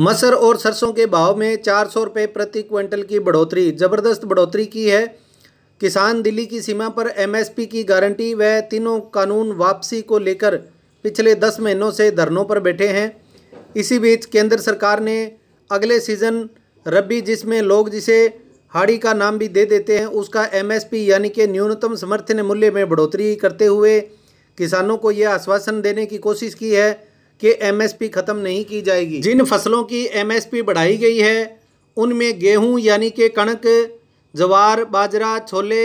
मसर और सरसों के भाव में चार सौ रुपये प्रति क्विंटल की बढ़ोतरी ज़बरदस्त बढ़ोतरी की है किसान दिल्ली की सीमा पर एमएसपी की गारंटी व तीनों कानून वापसी को लेकर पिछले दस महीनों से धरनों पर बैठे हैं इसी बीच केंद्र सरकार ने अगले सीज़न रबी जिसमें लोग जिसे हाड़ी का नाम भी दे देते हैं उसका पी यानी कि न्यूनतम समर्थन मूल्य में बढ़ोतरी करते हुए किसानों को यह आश्वासन देने की कोशिश की है कि एमएसपी ख़त्म नहीं की जाएगी जिन फसलों की एमएसपी बढ़ाई गई है उनमें गेहूं यानी कि कणक जवार बाजरा छोले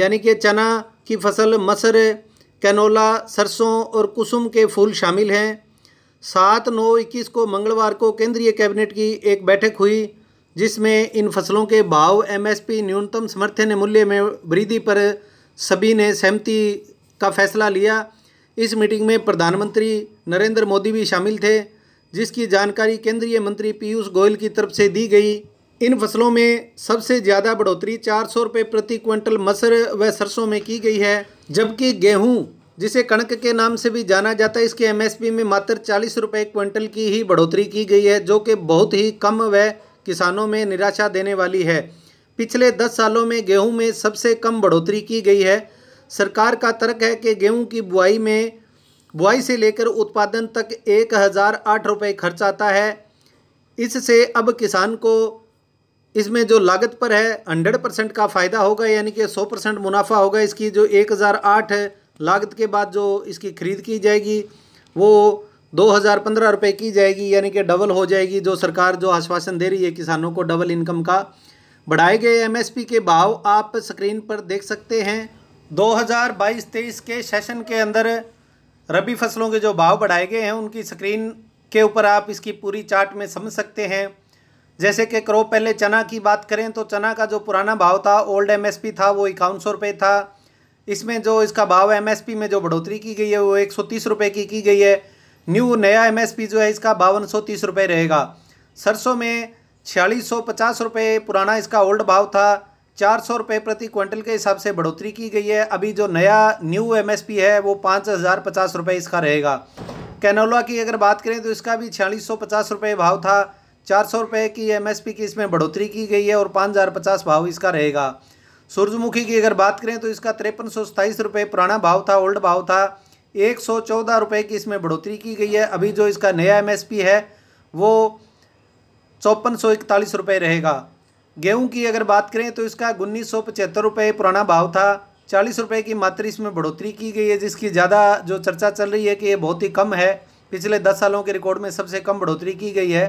यानी कि चना की फसल मसर कैनोला सरसों और कुसुम के फूल शामिल हैं सात नौ इक्कीस को मंगलवार को केंद्रीय कैबिनेट की एक बैठक हुई जिसमें इन फसलों के भाव एमएसपी न्यूनतम समर्थन मूल्य में वृद्धि पर सभी ने सहमति का फैसला लिया इस मीटिंग में प्रधानमंत्री नरेंद्र मोदी भी शामिल थे जिसकी जानकारी केंद्रीय मंत्री पीयूष गोयल की तरफ से दी गई इन फसलों में सबसे ज़्यादा बढ़ोतरी चार सौ रुपये प्रति क्विंटल मसर व सरसों में की गई है जबकि गेहूं जिसे कणक के नाम से भी जाना जाता है इसके एमएसपी में मात्र चालीस रुपये क्विंटल की ही बढ़ोतरी की गई है जो कि बहुत ही कम व किसानों में निराशा देने वाली है पिछले दस सालों में गेहूं में सबसे कम बढ़ोतरी की गई है सरकार का तर्क है कि गेहूं की बुआई में बुआई से लेकर उत्पादन तक एक हज़ार आठ रुपये खर्च आता है इससे अब किसान को इसमें जो लागत पर है हंड्रेड परसेंट का फ़ायदा होगा यानी कि सौ परसेंट मुनाफा होगा इसकी जो एक हज़ार आठ लागत के बाद जो इसकी खरीद की जाएगी वो दो हज़ार पंद्रह रुपये की जाएगी यानी कि डबल हो जाएगी जो सरकार जो आश्वासन दे रही है किसानों को डबल इनकम का बढ़ाए गए एमएसपी के भाव आप स्क्रीन पर देख सकते हैं 2022-23 के सेशन के अंदर रबी फसलों के जो भाव बढ़ाए गए हैं उनकी स्क्रीन के ऊपर आप इसकी पूरी चार्ट में समझ सकते हैं जैसे कि क्रो पहले चना की बात करें तो चना का जो पुराना भाव था ओल्ड एमएसपी था वो इक्यावन सौ रुपये था इसमें जो इसका भाव एमएसपी में जो बढ़ोतरी की गई है वो एक सौ तीस रुपये की की गई है न्यू नया एमएसपी जो है इसका बावन सौ तीस रुपये रहेगा सरसों में छियालीस सौ पचास रुपये पुराना इसका ओल्ड भाव था चार सौ रुपये प्रति क्विंटल के हिसाब से बढ़ोतरी की गई है अभी जो नया न्यू एमएसपी है वो पाँच हज़ार पचास रुपये इसका रहेगा कैनोला की अगर बात करें तो इसका भी छियालीस सौ पचास रुपये भाव था चार सौ रुपये की एमएसपी की इसमें बढ़ोतरी की गई है और पाँच हज़ार पचास भाव इसका रहेगा सूरजमुखी की अगर बात करें तो इसका तिरपन सौ रुपये पुराना भाव था ओल्ड भाव था एक सौ चौदह रुपये की इसमें बढ़ोतरी की गई है अभी जो इसका नया एम है वो चौपन सौ इकतालीस रुपये रहेगा गेहूं की अगर बात करें तो इसका उन्नीस सौ पचहत्तर रुपये पुराना भाव था चालीस रुपये की मात्र इसमें बढ़ोतरी की गई है जिसकी ज़्यादा जो चर्चा चल रही है कि ये बहुत ही कम है पिछले दस सालों के रिकॉर्ड में सबसे कम बढ़ोतरी की गई है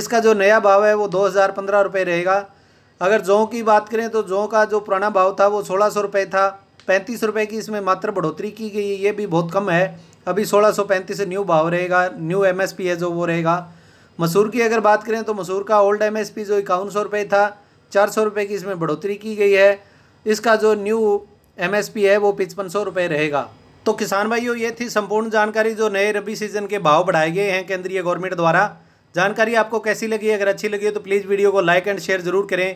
इसका जो नया भाव है वो दो हज़ार पंद्रह रुपये रहेगा अगर जौ की बात करें तो जौ का जो पुराना भाव था वो सोलह सौ रुपये था पैंतीस रुपये की इसमें मात्र बढ़ोतरी की गई है ये भी बहुत कम है अभी सोलह सौ पैंतीस न्यू भाव रहेगा न्यू एम है जो वो रहेगा मसूर की अगर बात करें तो मसूर का ओल्ड एम जो इक्यावन सौ रुपये था चार सौ रुपये की इसमें बढ़ोतरी की गई है इसका जो न्यू एम है वो पचपन सौ रुपये रहेगा तो किसान भाइयों ये थी संपूर्ण जानकारी जो नए रबी सीजन के भाव बढ़ाए गए हैं केंद्रीय गवर्नमेंट द्वारा जानकारी आपको कैसी लगी अगर अच्छी लगी हो तो प्लीज़ वीडियो को लाइक एंड शेयर ज़रूर करें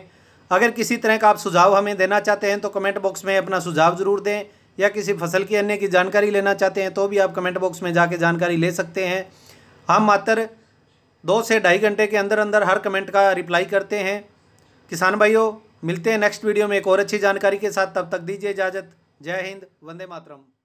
अगर किसी तरह का आप सुझाव हमें देना चाहते हैं तो कमेंट बॉक्स में अपना सुझाव ज़रूर दें या किसी फसल की अन्य की जानकारी लेना चाहते हैं तो भी आप कमेंट बॉक्स में जाके जानकारी ले सकते हैं हम मात्र दो से ढाई घंटे के अंदर अंदर हर कमेंट का रिप्लाई करते हैं किसान भाइयों मिलते हैं नेक्स्ट वीडियो में एक और अच्छी जानकारी के साथ तब तक दीजिए इजाज़त जय हिंद वंदे मातरम